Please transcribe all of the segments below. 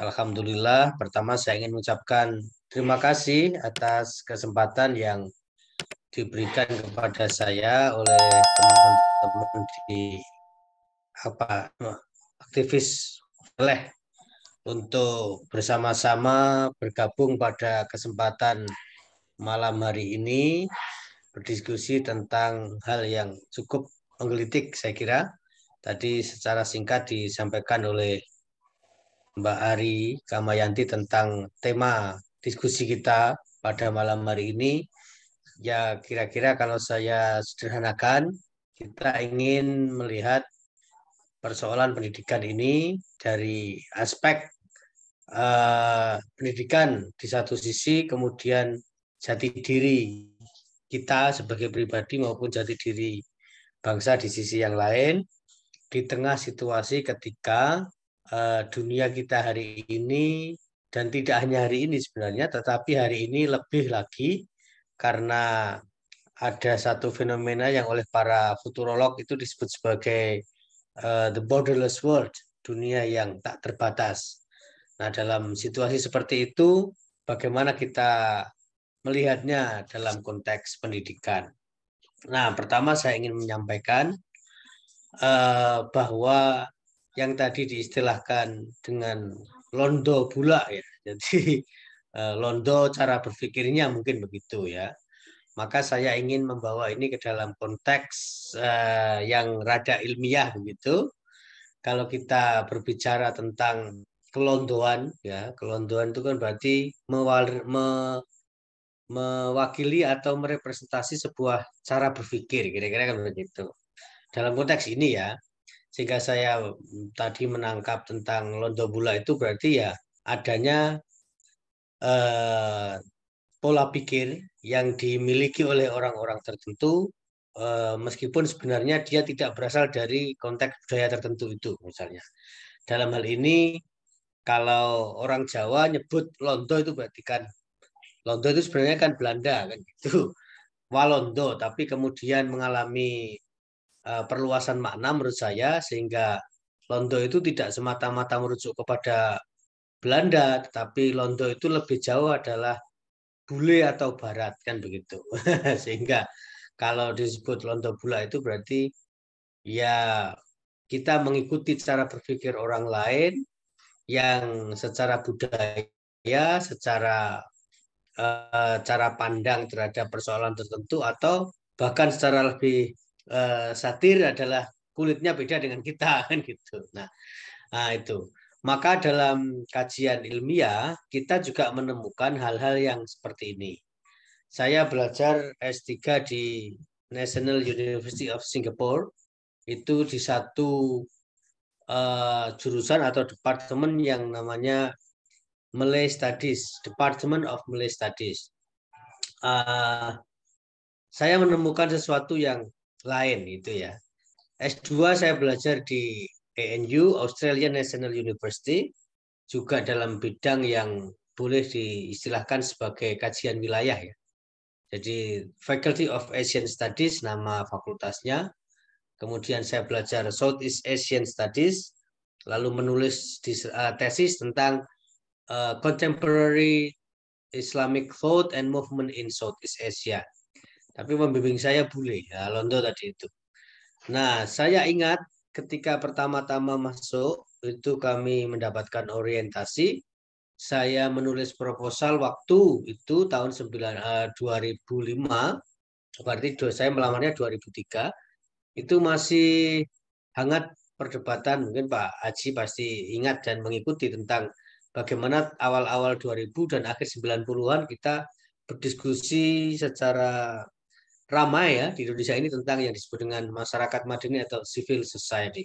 Alhamdulillah, pertama saya ingin mengucapkan terima kasih atas kesempatan yang diberikan kepada saya oleh teman-teman di apa aktivis leh untuk bersama-sama bergabung pada kesempatan malam hari ini berdiskusi tentang hal yang cukup menggelitik saya kira tadi secara singkat disampaikan oleh Mbak Ari Kamayanti tentang tema diskusi kita pada malam hari ini. Ya, kira-kira kalau saya sederhanakan, kita ingin melihat persoalan pendidikan ini dari aspek uh, pendidikan di satu sisi, kemudian jati diri kita sebagai pribadi maupun jati diri bangsa di sisi yang lain, di tengah situasi ketika Eh, dunia kita hari ini dan tidak hanya hari ini sebenarnya, tetapi hari ini lebih lagi karena ada satu fenomena yang oleh para futurolog itu disebut sebagai uh, the borderless world, dunia yang tak terbatas. Nah, dalam situasi seperti itu, bagaimana kita melihatnya dalam konteks pendidikan? Nah, pertama saya ingin menyampaikan uh, bahwa yang tadi diistilahkan dengan londo bula ya. Jadi eh, londo cara berpikirnya mungkin begitu ya. Maka saya ingin membawa ini ke dalam konteks eh, yang rada ilmiah begitu. Kalau kita berbicara tentang kelondoan ya, kelondoan itu kan berarti mewar, me, mewakili atau merepresentasi sebuah cara berpikir kira-kira kan begitu. Dalam konteks ini ya, sehingga saya hmm, tadi menangkap tentang londo bula itu berarti ya adanya eh, pola pikir yang dimiliki oleh orang-orang tertentu eh, meskipun sebenarnya dia tidak berasal dari konteks budaya tertentu itu misalnya. Dalam hal ini kalau orang Jawa nyebut londo itu berarti kan londo itu sebenarnya kan Belanda kan itu Walondo tapi kemudian mengalami Eh, perluasan makna menurut saya sehingga Londo itu tidak semata-mata merujuk kepada Belanda, tetapi Londo itu lebih jauh adalah bule atau barat kan begitu. Sehingga kalau disebut Londo Bula itu berarti ya kita mengikuti cara berpikir orang lain yang secara budaya, secara eh, cara pandang terhadap persoalan tertentu atau bahkan secara lebih Eh, satir adalah kulitnya beda dengan kita kan gitu. Nah, nah itu. Maka dalam kajian ilmiah kita juga menemukan hal-hal yang seperti ini. Saya belajar S3 di National University of Singapore itu di satu uh, jurusan atau departemen yang namanya Malay Studies, Department of Malay Studies. Uh, saya menemukan sesuatu yang lain itu ya. S2 saya belajar di ANU, Australian National University, juga dalam bidang yang boleh diistilahkan sebagai kajian wilayah ya. Jadi Faculty of Asian Studies nama fakultasnya. Kemudian saya belajar Southeast Asian Studies, lalu menulis eh, tesis tentang eh, Contemporary Islamic Thought and Movement in Southeast Asia tapi pembimbing saya bule, ya, Londo tadi itu. Nah, saya ingat ketika pertama-tama masuk, itu kami mendapatkan orientasi. Saya menulis proposal waktu itu tahun 9, 2005, eh, berarti saya melamarnya 2003. Itu masih hangat perdebatan, mungkin Pak Haji pasti ingat dan mengikuti tentang bagaimana awal-awal 2000 dan akhir 90-an kita berdiskusi secara ramai ya di Indonesia ini tentang yang disebut dengan masyarakat Madani atau civil society.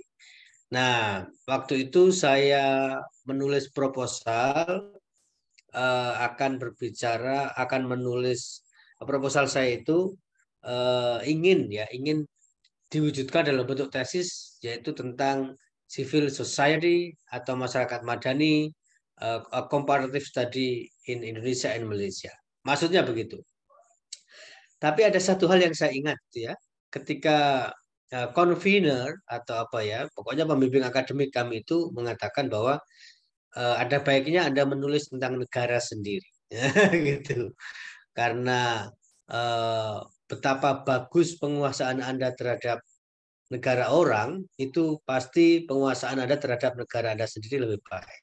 Nah, waktu itu saya menulis proposal uh, akan berbicara, akan menulis eh, proposal saya itu uh, ingin ya ingin diwujudkan dalam bentuk tesis yaitu tentang civil society atau masyarakat madani uh, comparative study in Indonesia and Malaysia. Maksudnya begitu. Tapi ada satu hal yang saya ingat ya, ketika uh, convener atau apa ya, pokoknya pembimbing akademik kami itu mengatakan bahwa e, ada baiknya Anda menulis tentang negara sendiri, ya, gitu, karena e, betapa bagus penguasaan Anda terhadap negara orang itu pasti penguasaan Anda terhadap negara Anda sendiri lebih baik.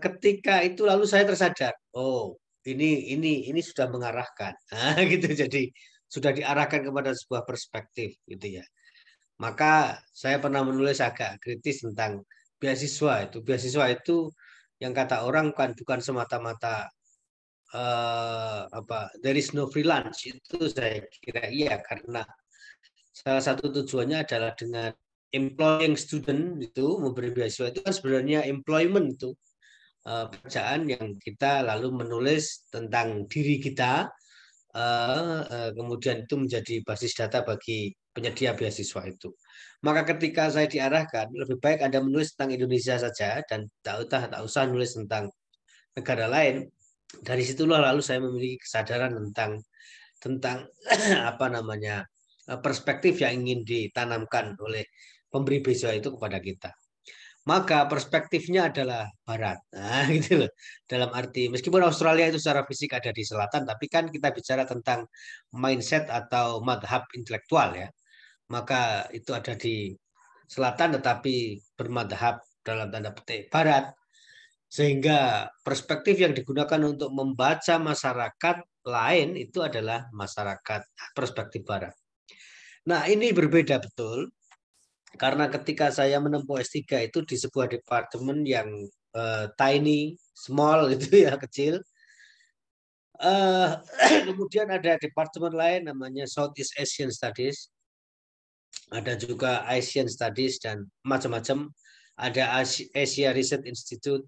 ketika itu lalu saya tersadar, oh ini ini ini sudah mengarahkan ah, gitu jadi sudah diarahkan kepada sebuah perspektif gitu ya maka saya pernah menulis agak kritis tentang beasiswa itu beasiswa itu yang kata orang bukan bukan semata-mata uh, apa there is no free itu saya kira iya karena salah satu tujuannya adalah dengan employing student itu memberi beasiswa itu kan sebenarnya employment itu Eh, bacaan yang kita lalu menulis tentang diri kita, eh, eh, kemudian itu menjadi basis data bagi penyedia beasiswa itu. Maka ketika saya diarahkan, lebih baik Anda menulis tentang Indonesia saja dan tak usah, tak usah nulis tentang negara lain. Dari situlah lalu saya memiliki kesadaran tentang tentang apa namanya perspektif yang ingin ditanamkan oleh pemberi beasiswa itu kepada kita maka perspektifnya adalah barat. Nah, gitu loh. Dalam arti meskipun Australia itu secara fisik ada di selatan, tapi kan kita bicara tentang mindset atau madhab intelektual ya. Maka itu ada di selatan tetapi bermadhab dalam tanda petik barat. Sehingga perspektif yang digunakan untuk membaca masyarakat lain itu adalah masyarakat perspektif barat. Nah, ini berbeda betul karena ketika saya menempuh S3 itu di sebuah departemen yang uh, tiny, small gitu ya, kecil. Uh, kemudian ada departemen lain namanya Southeast Asian Studies. Ada juga Asian Studies dan macam-macam. Ada Asia Research Institute.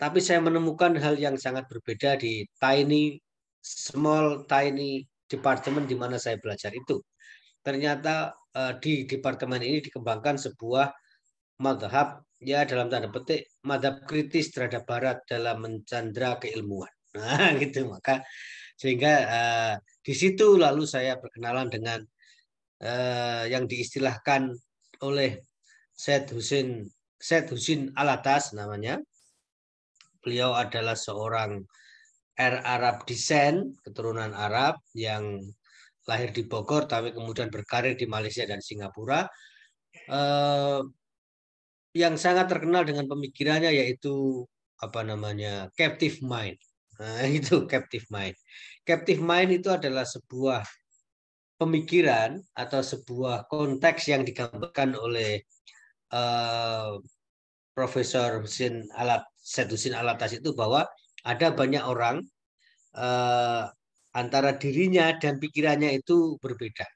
Tapi saya menemukan hal yang sangat berbeda di tiny, small, tiny departemen di mana saya belajar itu ternyata uh, di departemen ini dikembangkan sebuah madhab ya dalam tanda petik madhab kritis terhadap barat dalam mencandra keilmuan nah gitu maka sehingga uh, di situ lalu saya berkenalan dengan uh, yang diistilahkan oleh Said Husin Said Husin Alatas namanya beliau adalah seorang R Arab desain keturunan Arab yang lahir di Bogor, tapi kemudian berkarir di Malaysia dan Singapura. Eh, yang sangat terkenal dengan pemikirannya yaitu apa namanya captive mind. Nah, itu captive mind. Captive mind itu adalah sebuah pemikiran atau sebuah konteks yang digambarkan oleh eh, Profesor Sin Alat Sedusin Alatas itu bahwa ada banyak orang eh, antara dirinya dan pikirannya itu berbeda.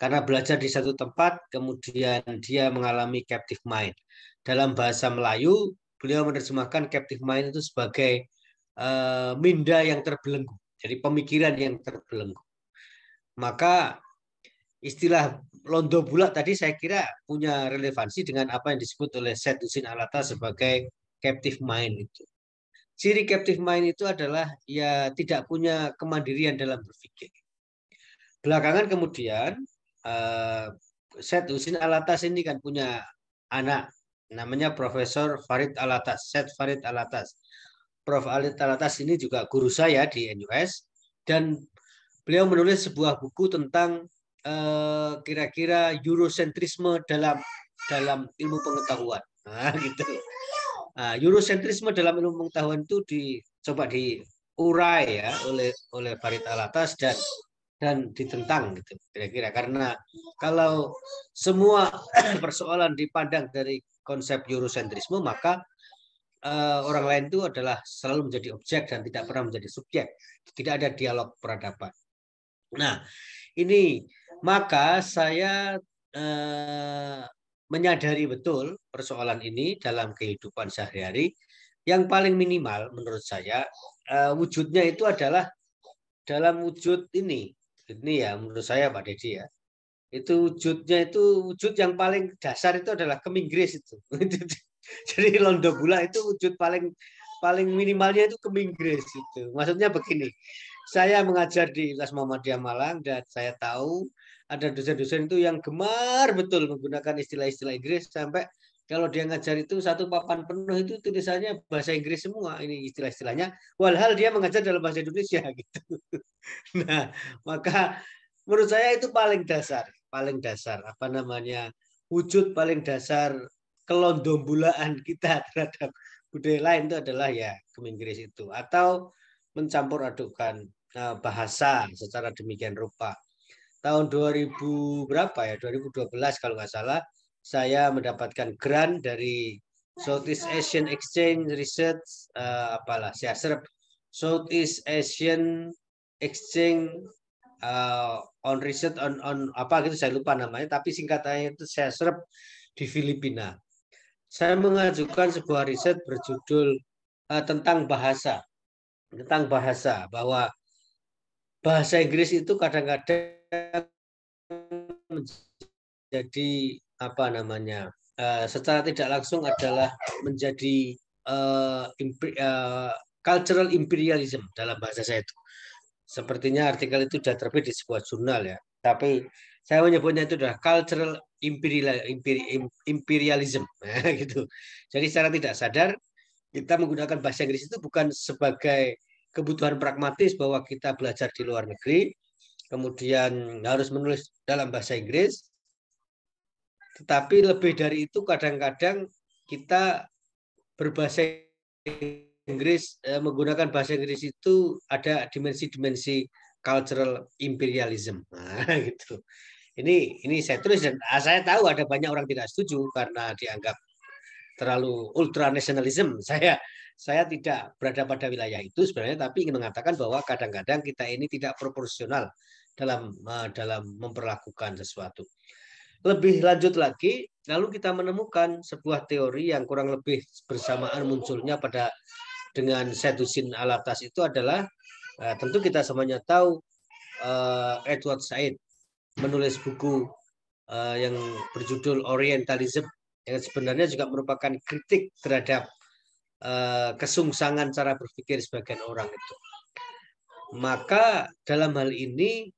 Karena belajar di satu tempat, kemudian dia mengalami captive mind. Dalam bahasa Melayu, beliau menerjemahkan captive mind itu sebagai uh, minda yang terbelenggu. Jadi pemikiran yang terbelenggu. Maka istilah londo bulat tadi saya kira punya relevansi dengan apa yang disebut oleh Seth Usin Alata sebagai captive mind itu. Ciri captive mind itu adalah ya tidak punya kemandirian dalam berpikir. Belakangan kemudian uh, eh, Seth Husin Alatas ini kan punya anak namanya Profesor Farid Alatas, Seth Farid Alatas. Prof. Alit Alatas ini juga guru saya di NUS dan beliau menulis sebuah buku tentang eh, kira-kira eurocentrisme dalam dalam ilmu pengetahuan. Nah, gitu. Ah, Eurocentrisme dalam ilmu pengetahuan itu dicoba diurai ya oleh oleh Barit Alatas dan dan ditentang gitu kira-kira karena kalau semua persoalan dipandang dari konsep Eurocentrisme maka uh, orang lain itu adalah selalu menjadi objek dan tidak pernah menjadi subjek tidak ada dialog peradaban nah ini maka saya uh, menyadari betul persoalan ini dalam kehidupan sehari-hari, yang paling minimal menurut saya eh, wujudnya itu adalah dalam wujud ini ini ya menurut saya Pak Deddy ya itu wujudnya itu wujud yang paling dasar itu adalah keminggris itu jadi londo bula itu wujud paling paling minimalnya itu keminggris itu maksudnya begini saya mengajar di Las Muhammadiyah Malang dan saya tahu ada dosen-dosen itu yang gemar betul menggunakan istilah-istilah Inggris sampai kalau dia ngajar itu satu papan penuh itu tulisannya bahasa Inggris semua ini istilah-istilahnya walhal dia mengajar dalam bahasa Indonesia gitu. Nah, maka menurut saya itu paling dasar, paling dasar apa namanya? wujud paling dasar kelondombulaan kita terhadap budaya lain itu adalah ya keminggris itu atau mencampur adukan eh, bahasa secara demikian rupa tahun 2000 berapa ya 2012 kalau nggak salah saya mendapatkan grant dari Southeast Asian Exchange Research uh, apalah saya serap Southeast Asian Exchange uh, on research on on apa gitu saya lupa namanya tapi singkatannya itu saya serap di Filipina saya mengajukan sebuah riset berjudul uh, tentang bahasa tentang bahasa bahwa bahasa Inggris itu kadang-kadang menjadi apa namanya uh, secara tidak langsung adalah menjadi uh, eh, impri, uh, eh, cultural imperialism dalam bahasa saya itu. Sepertinya artikel itu sudah terbit di sebuah jurnal ya, tapi saya menyebutnya itu adalah cultural imperial, imperial imperialism ya, gitu. Jadi secara tidak sadar kita menggunakan bahasa Inggris itu bukan sebagai kebutuhan pragmatis bahwa kita belajar di luar negeri, kemudian harus menulis dalam bahasa Inggris. Tetapi lebih dari itu kadang-kadang kita berbahasa Inggris eh, menggunakan bahasa Inggris itu ada dimensi-dimensi cultural imperialism. Nah, gitu. Ini ini saya tulis dan ah, saya tahu ada banyak orang tidak setuju karena dianggap terlalu ultra nasionalism. Saya saya tidak berada pada wilayah itu sebenarnya, tapi ingin mengatakan bahwa kadang-kadang kita ini tidak proporsional dalam eh, dalam memperlakukan sesuatu. Lebih lanjut lagi, lalu kita menemukan sebuah teori yang kurang lebih bersamaan munculnya pada dengan setusin alatas itu adalah eh, tentu kita semuanya tahu eh, Edward Said menulis buku yang berjudul Orientalism yang sebenarnya juga merupakan kritik terhadap uh, eh, kesungsangan cara berpikir sebagian orang itu. Maka dalam hal ini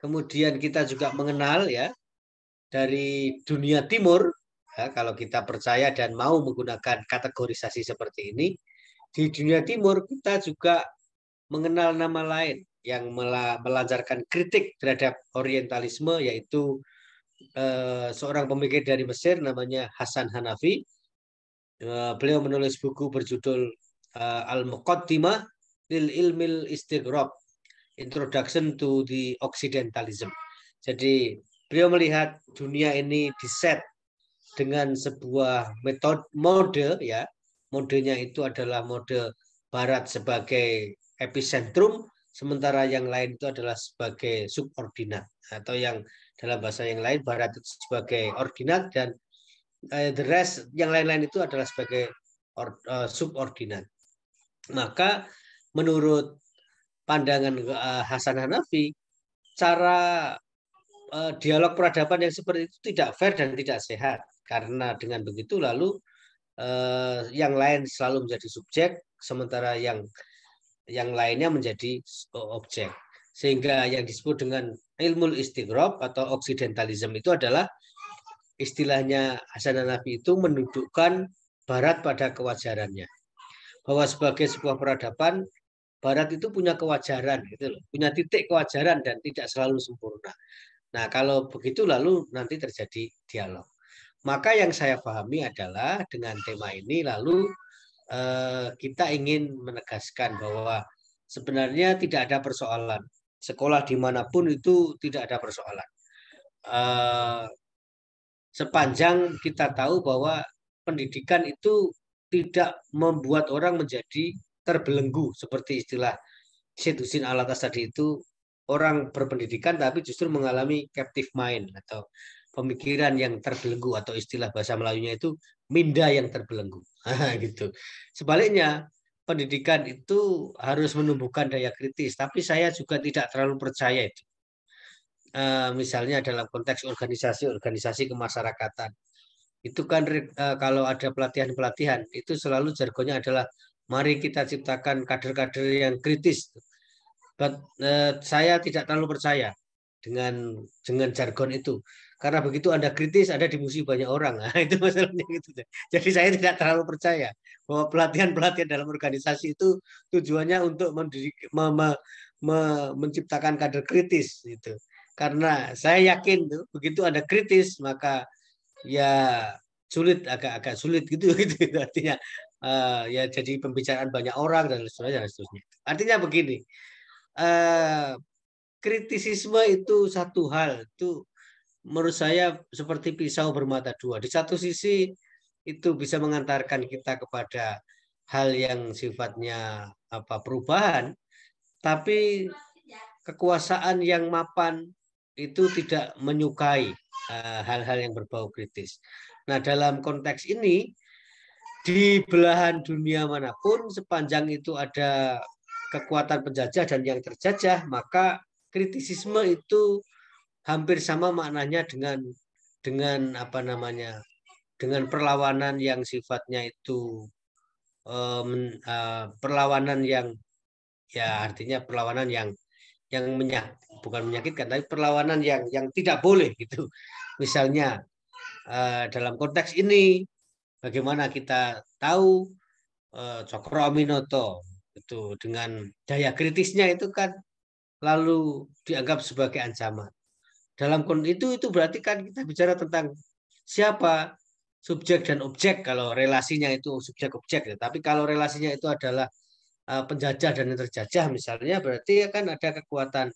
kemudian kita juga mengenal ya dari dunia timur ya, kalau kita percaya dan mau menggunakan kategorisasi seperti ini di dunia timur kita juga mengenal nama lain yang melancarkan kritik terhadap orientalisme yaitu Eh, seorang pemikir dari Mesir namanya Hasan Hanafi. Eh, beliau menulis buku berjudul eh, Al-Muqaddimah lil Ilmil Istighrab, Introduction to the Occidentalism. Jadi beliau melihat dunia ini diset dengan sebuah metode mode ya. Modenya itu adalah mode barat sebagai epicentrum sementara yang lain itu adalah sebagai subordinat atau yang dalam bahasa yang lain barat itu sebagai ordinat dan uh, the rest yang lain-lain itu adalah sebagai or, uh, subordinat. Maka menurut pandangan uh, Hasan Hanafi cara uh, dialog peradaban yang seperti itu tidak fair dan tidak sehat karena dengan begitu lalu uh, yang lain selalu menjadi subjek sementara yang yang lainnya menjadi objek sehingga yang disebut dengan ilmu istigrob atau oksidentalisme itu adalah istilahnya Hasan Nabi itu menunjukkan barat pada kewajarannya. Bahwa sebagai sebuah peradaban barat itu punya kewajaran gitu loh, punya titik kewajaran dan tidak selalu sempurna. Nah, kalau begitu lalu nanti terjadi dialog. Maka yang saya pahami adalah dengan tema ini lalu eh, kita ingin menegaskan bahwa sebenarnya tidak ada persoalan sekolah dimanapun itu tidak ada persoalan. Uh, sepanjang kita tahu bahwa pendidikan itu tidak membuat orang menjadi terbelenggu seperti istilah Syedhusin Alatas tadi itu orang berpendidikan tapi justru mengalami captive mind atau pemikiran yang terbelenggu atau istilah bahasa Melayunya itu minda yang terbelenggu gitu. Sebaliknya pendidikan itu harus menumbuhkan daya kritis, tapi saya juga tidak terlalu percaya itu. E, misalnya dalam konteks organisasi-organisasi kemasyarakatan, itu kan e, kalau ada pelatihan-pelatihan itu selalu jargonnya adalah mari kita ciptakan kader-kader yang kritis. But, e, saya tidak terlalu percaya dengan dengan jargon itu. Karena begitu Anda kritis, Anda dimusuhi banyak orang. Nah, itu masalahnya gitu. Jadi saya tidak terlalu percaya bahwa pelatihan-pelatihan dalam organisasi itu tujuannya untuk mendidik, me, me, me, menciptakan kader kritis gitu. Karena saya yakin tuh, begitu ada kritis maka ya sulit agak-agak sulit gitu gitu artinya uh, ya jadi pembicaraan banyak orang dan seterusnya dan seterusnya artinya begini uh, kritisisme itu satu hal itu menurut saya seperti pisau bermata dua. Di satu sisi itu bisa mengantarkan kita kepada hal yang sifatnya apa perubahan, tapi kekuasaan yang mapan itu tidak menyukai eh, hal-hal uh, yang berbau kritis. Nah, dalam konteks ini di belahan dunia manapun sepanjang itu ada kekuatan penjajah dan yang terjajah, maka kritisisme itu hampir sama maknanya dengan dengan apa namanya dengan perlawanan yang sifatnya itu um, uh, perlawanan yang ya artinya perlawanan yang yang menyak bukan menyakitkan tapi perlawanan yang yang tidak boleh gitu misalnya uh, dalam konteks ini bagaimana kita tahu uh, Cokro Aminoto itu dengan daya kritisnya itu kan lalu dianggap sebagai ancaman dalam itu itu berarti kan kita bicara tentang siapa subjek dan objek kalau relasinya itu subjek objek ya. tapi kalau relasinya itu adalah eh, penjajah dan yang terjajah misalnya berarti akan ada kekuatan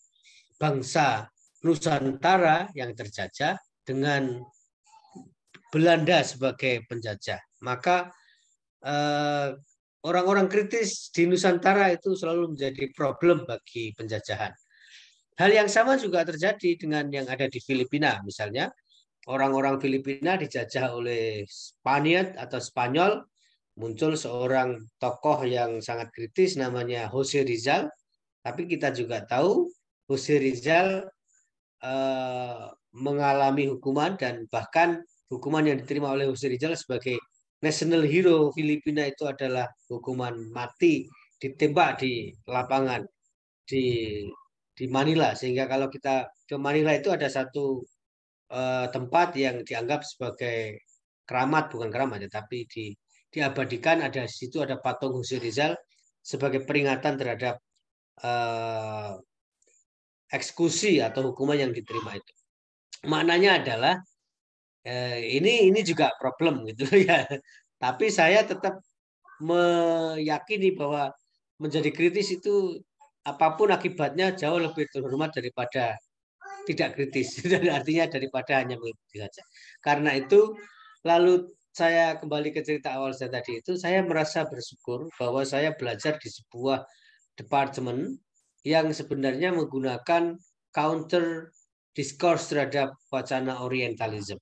bangsa Nusantara yang terjajah dengan Belanda sebagai penjajah maka eh, orang-orang kritis di Nusantara itu selalu menjadi problem bagi penjajahan Hal yang sama juga terjadi dengan yang ada di Filipina. Misalnya, orang-orang Filipina dijajah oleh Spaniard atau Spanyol, muncul seorang tokoh yang sangat kritis namanya Jose Rizal. Tapi kita juga tahu Jose Rizal eh, mengalami hukuman dan bahkan hukuman yang diterima oleh Jose Rizal sebagai national hero Filipina itu adalah hukuman mati ditembak di lapangan di di Manila sehingga kalau kita ke Manila itu ada satu uh, tempat yang dianggap sebagai keramat bukan keramat ya, tapi di diabadikan ada di situ ada patung Jose Rizal sebagai peringatan terhadap uh, eksekusi atau hukuman yang diterima itu. Maknanya adalah uh, ini ini juga problem gitu ya. Tapi saya tetap meyakini bahwa menjadi kritis itu apapun akibatnya jauh lebih terhormat daripada tidak kritis. Dan artinya daripada hanya mengikuti saja. Karena itu lalu saya kembali ke cerita awal saya tadi itu, saya merasa bersyukur bahwa saya belajar di sebuah departemen yang sebenarnya menggunakan counter discourse terhadap wacana orientalism.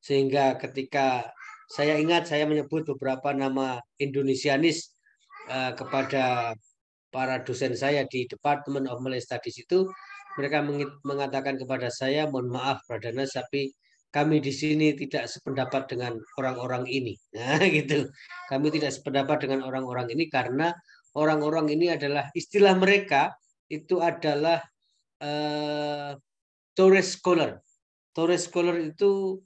Sehingga ketika saya ingat saya menyebut beberapa nama Indonesianis eh, kepada para dosen saya di Department of Malay Studies itu mereka mengatakan kepada saya, mohon maaf Pradana, tapi kami di sini tidak sependapat dengan orang-orang ini. Nah, gitu. Kami tidak sependapat dengan orang-orang ini karena orang-orang ini adalah istilah mereka itu adalah uh, eh, Torres Scholar. Torres Scholar itu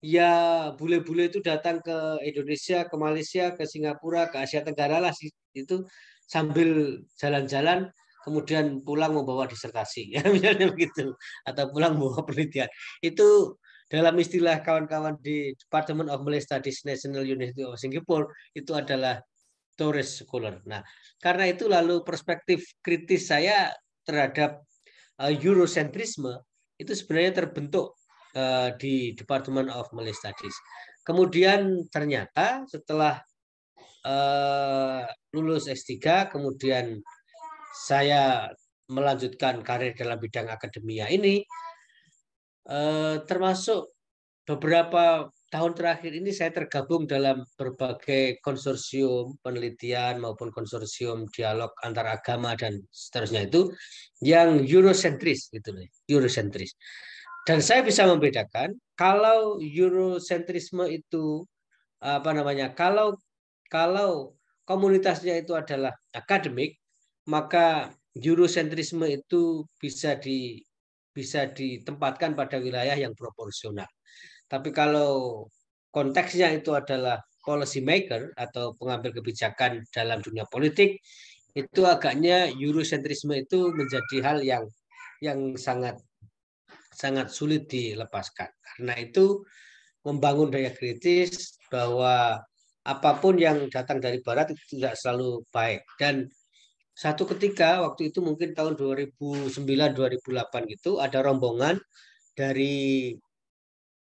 ya bule-bule itu datang ke Indonesia, ke Malaysia, ke Singapura, ke Asia Tenggara lah itu sambil jalan-jalan kemudian pulang membawa disertasi ya misalnya begitu atau pulang membawa penelitian itu dalam istilah kawan-kawan di Department of Malay Studies National University of Singapore itu adalah tourist scholar. Nah, karena itu lalu perspektif kritis saya terhadap eh, Eurocentrisme itu sebenarnya terbentuk eh, di Department of Malay Studies. Kemudian ternyata setelah Eh, lulus S3 kemudian saya melanjutkan karir dalam bidang akademia ini eh, termasuk beberapa tahun terakhir ini saya tergabung dalam berbagai konsorsium penelitian maupun konsorsium dialog antar agama dan seterusnya itu yang eurocentris gitu loh, eurosentris. Dan saya bisa membedakan kalau eurocentrisme itu apa namanya? Kalau kalau komunitasnya itu adalah akademik, maka Eurosentrisme itu bisa di bisa ditempatkan pada wilayah yang proporsional. Tapi kalau konteksnya itu adalah policy maker atau pengambil kebijakan dalam dunia politik, itu agaknya Eurosentrisme itu menjadi hal yang yang sangat sangat sulit dilepaskan. Karena itu membangun daya kritis bahwa apapun yang datang dari barat itu tidak selalu baik dan satu ketika waktu itu mungkin tahun 2009 2008 gitu ada rombongan dari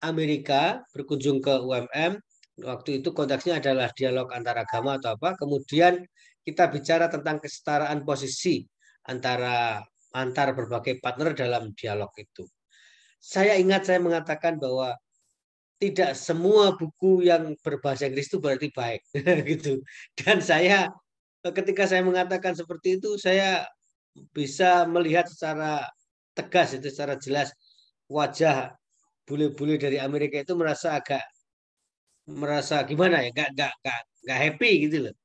Amerika berkunjung ke UMM waktu itu konteksnya adalah dialog antara agama atau apa kemudian kita bicara tentang kesetaraan posisi antara antar berbagai partner dalam dialog itu saya ingat saya mengatakan bahwa tidak semua buku yang berbahasa Inggris itu berarti baik gitu. Dan saya ketika saya mengatakan seperti itu saya bisa melihat secara tegas itu secara jelas wajah bule-bule dari Amerika itu merasa agak merasa gimana ya nggak nggak nggak nggak happy gitu loh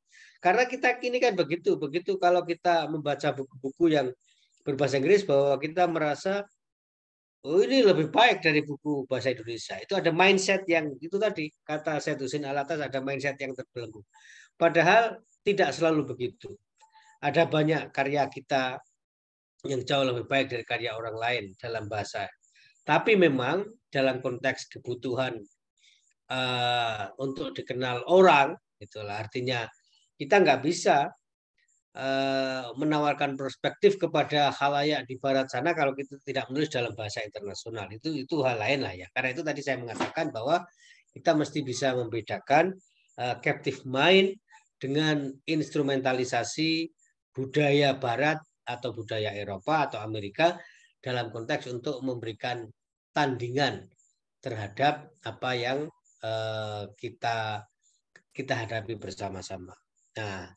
karena kita kini kan begitu begitu kalau kita membaca buku-buku yang berbahasa Inggris bahwa kita merasa oh ini lebih baik dari buku bahasa Indonesia. Itu ada mindset yang itu tadi kata saya dosen Alatas ada mindset yang terbelenggu. Padahal tidak selalu begitu. Ada banyak karya kita yang jauh lebih baik dari karya orang lain dalam bahasa. Tapi memang dalam konteks kebutuhan uh, untuk dikenal orang, itulah artinya kita nggak bisa Eh, menawarkan perspektif kepada halayak di barat sana kalau kita tidak menulis dalam bahasa internasional itu itu hal lain lah ya karena itu tadi saya mengatakan bahwa kita mesti bisa membedakan eh, captive mind dengan instrumentalisasi budaya barat atau budaya Eropa atau Amerika dalam konteks untuk memberikan tandingan terhadap apa yang eh, kita kita hadapi bersama-sama. Nah,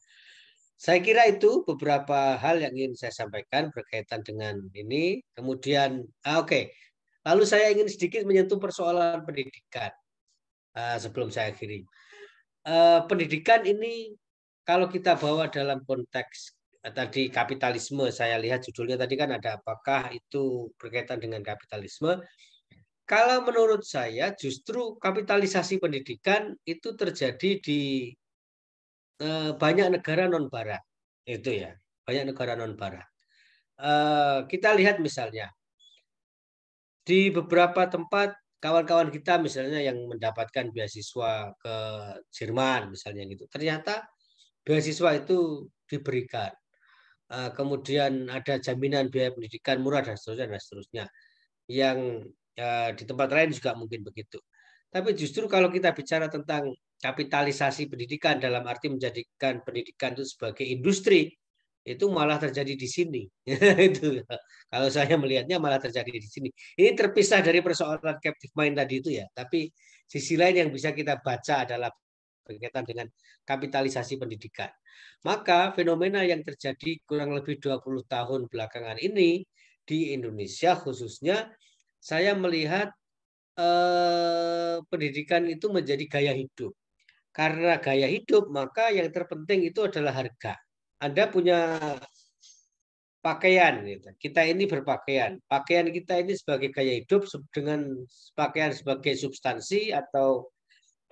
saya kira itu beberapa hal yang ingin saya sampaikan berkaitan dengan ini. Kemudian, ah, oke, okay. lalu saya ingin sedikit menyentuh persoalan pendidikan uh, sebelum saya akhiri. Uh, pendidikan ini kalau kita bawa dalam konteks uh, tadi kapitalisme, saya lihat judulnya tadi kan ada apakah itu berkaitan dengan kapitalisme. Kalau menurut saya justru kapitalisasi pendidikan itu terjadi di Eh, banyak negara non barat itu ya banyak negara non barat eh, kita lihat misalnya di beberapa tempat kawan-kawan kita misalnya yang mendapatkan beasiswa ke Jerman misalnya gitu ternyata beasiswa itu diberikan eh, kemudian ada jaminan biaya pendidikan murah dan seterusnya dan seterusnya yang di tempat lain juga mungkin begitu tapi justru kalau kita bicara tentang kapitalisasi pendidikan dalam arti menjadikan pendidikan itu sebagai industri itu malah terjadi di sini. itu kalau saya melihatnya malah terjadi di sini. Ini terpisah dari persoalan captive mind tadi itu ya, tapi sisi lain yang bisa kita baca adalah berkaitan dengan kapitalisasi pendidikan. Maka fenomena yang terjadi kurang lebih 20 tahun belakangan ini di Indonesia khususnya saya melihat eh, pendidikan itu menjadi gaya hidup. Karena gaya hidup, maka yang terpenting itu adalah harga. Anda punya pakaian gitu. Kita ini berpakaian. Pakaian kita ini sebagai gaya hidup dengan pakaian sebagai substansi atau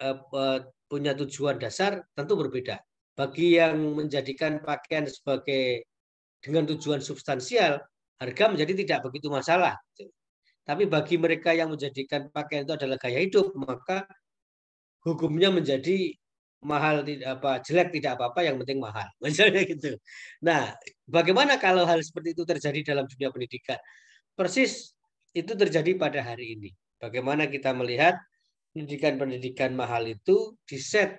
eh, eh, punya tujuan dasar tentu berbeda. Bagi yang menjadikan pakaian sebagai dengan tujuan substansial, harga menjadi tidak begitu masalah. Tapi bagi mereka yang menjadikan pakaian itu adalah gaya hidup, maka hukumnya menjadi mahal tidak apa jelek tidak apa-apa yang penting mahal misalnya gitu. Nah, bagaimana kalau hal seperti itu terjadi dalam dunia pendidikan? Persis itu terjadi pada hari ini. Bagaimana kita melihat pendidikan-pendidikan mahal itu diset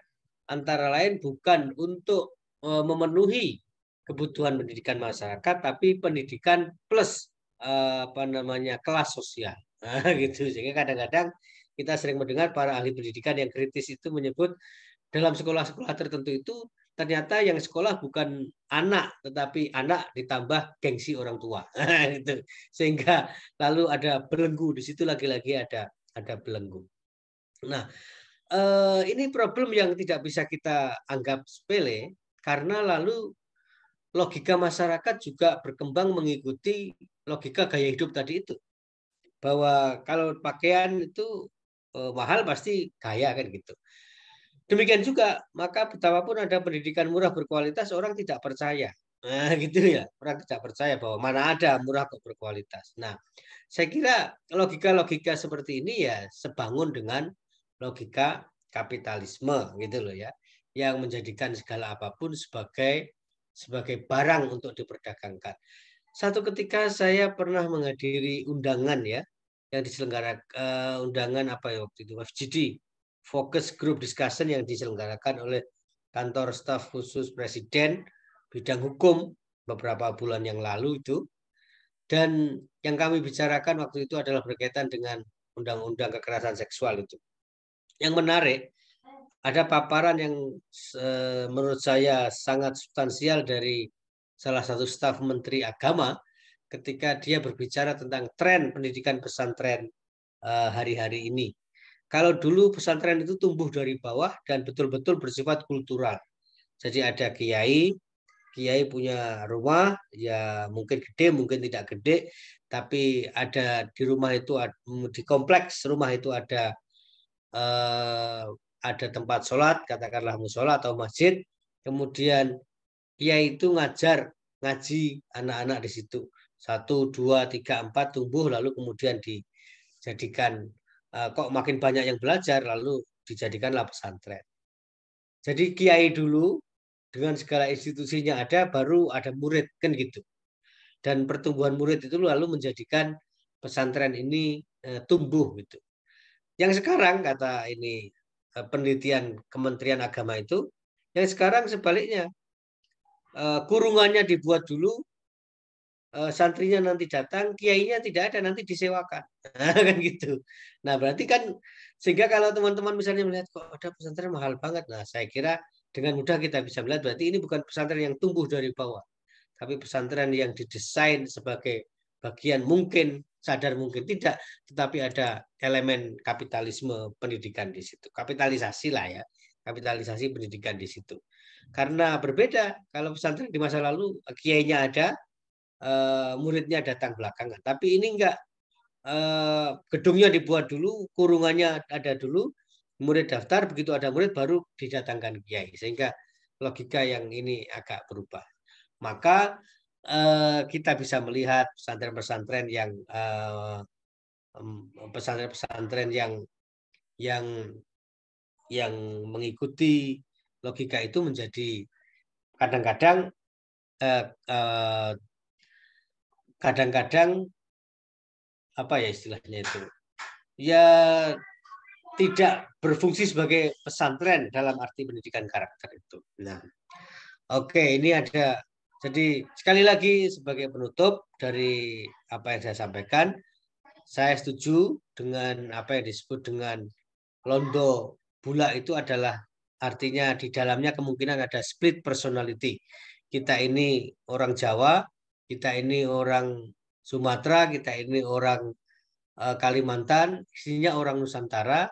antara lain bukan untuk e, memenuhi kebutuhan pendidikan masyarakat tapi pendidikan plus e, apa namanya kelas sosial. Nah, gitu. Sehingga kadang-kadang kita sering mendengar para ahli pendidikan yang kritis itu menyebut dalam sekolah-sekolah tertentu itu ternyata yang sekolah bukan anak tetapi anak ditambah gengsi orang tua gitu. sehingga lalu ada belenggu di situ lagi-lagi ada ada belenggu nah eh, ini problem yang tidak bisa kita anggap sepele karena lalu logika masyarakat juga berkembang mengikuti logika gaya hidup tadi itu bahwa kalau pakaian itu Eh, mahal pasti kaya kan gitu. Demikian juga maka betapapun ada pendidikan murah berkualitas orang tidak percaya. Nah, gitu ya. Orang tidak percaya bahwa mana ada murah kok berkualitas. Nah, saya kira logika-logika seperti ini ya sebangun dengan logika kapitalisme gitu loh ya. Yang menjadikan segala apapun sebagai sebagai barang untuk diperdagangkan. Satu ketika saya pernah menghadiri undangan ya, yang diselenggarakan uh, undangan apa ya waktu itu FGD focus group discussion yang diselenggarakan oleh kantor staf khusus presiden bidang hukum beberapa bulan yang lalu itu dan yang kami bicarakan waktu itu adalah berkaitan dengan undang-undang kekerasan seksual itu. Yang menarik ada paparan yang eh, menurut saya sangat substansial dari salah satu staf menteri agama ketika dia berbicara tentang tren pendidikan pesantren eh, hari-hari ini. Kalau dulu pesantren itu tumbuh dari bawah dan betul-betul bersifat kultural. Jadi ada kiai, kiai punya rumah, ya mungkin gede, mungkin tidak gede, tapi ada di rumah itu di kompleks rumah itu ada eh, ada tempat sholat, katakanlah musola atau masjid. Kemudian kiai itu ngajar ngaji anak-anak di situ satu dua tiga empat tumbuh lalu kemudian dijadikan eh, kok makin banyak yang belajar lalu dijadikanlah pesantren jadi kiai dulu dengan segala institusinya ada baru ada murid kan gitu dan pertumbuhan murid itu lalu menjadikan pesantren ini eh, tumbuh gitu yang sekarang kata ini eh, penelitian Kementerian Agama itu yang sekarang sebaliknya kurungannya dibuat dulu Eh, santrinya nanti datang, kiainya tidak ada nanti disewakan, kan gitu. Nah berarti kan sehingga kalau teman-teman misalnya melihat kok ada pesantren mahal banget, nah saya kira dengan mudah kita bisa melihat berarti ini bukan pesantren yang tumbuh dari bawah, tapi pesantren yang didesain sebagai bagian mungkin sadar mungkin tidak, tetapi ada elemen kapitalisme pendidikan di situ, kapitalisasi lah ya, kapitalisasi pendidikan di situ. Karena berbeda kalau pesantren di masa lalu eh, kiainya ada, Eh, muridnya datang belakangan. Tapi ini enggak eh, gedungnya dibuat dulu, kurungannya ada dulu, murid daftar, begitu ada murid baru didatangkan kiai. Sehingga logika yang ini agak berubah. Maka eh, kita bisa melihat pesantren-pesantren yang pesantren-pesantren yang yang yang mengikuti logika itu menjadi kadang-kadang eh, eh, kadang-kadang apa ya istilahnya itu ya tidak berfungsi sebagai pesantren dalam arti pendidikan karakter itu. Nah, oke ini ada jadi sekali lagi sebagai penutup dari apa yang saya sampaikan, saya setuju dengan apa yang disebut dengan londo bula itu adalah artinya di dalamnya kemungkinan ada split personality. Kita ini orang Jawa, kita ini orang Sumatera, kita ini orang uh, Kalimantan, isinya orang Nusantara,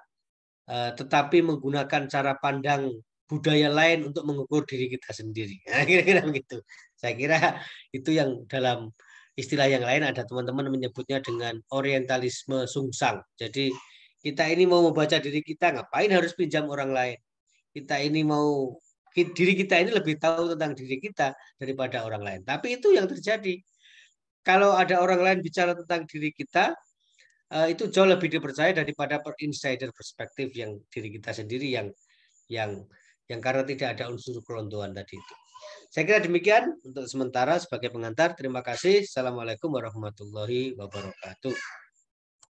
uh, tetapi menggunakan cara pandang budaya lain untuk mengukur diri kita sendiri. Nah, kira-kira nah, begitu. Saya kira itu yang dalam istilah yang lain ada teman-teman menyebutnya dengan orientalisme sungsang. Jadi kita ini mau membaca diri kita, ngapain harus pinjam orang lain? Kita ini mau diri kita ini lebih tahu tentang diri kita daripada orang lain. Tapi itu yang terjadi. Kalau ada orang lain bicara tentang diri kita, eh, itu jauh lebih dipercaya daripada per insider perspektif yang diri kita sendiri yang yang yang karena tidak ada unsur kerontuan tadi itu. Saya kira demikian untuk sementara sebagai pengantar. Terima kasih. Assalamualaikum warahmatullahi wabarakatuh.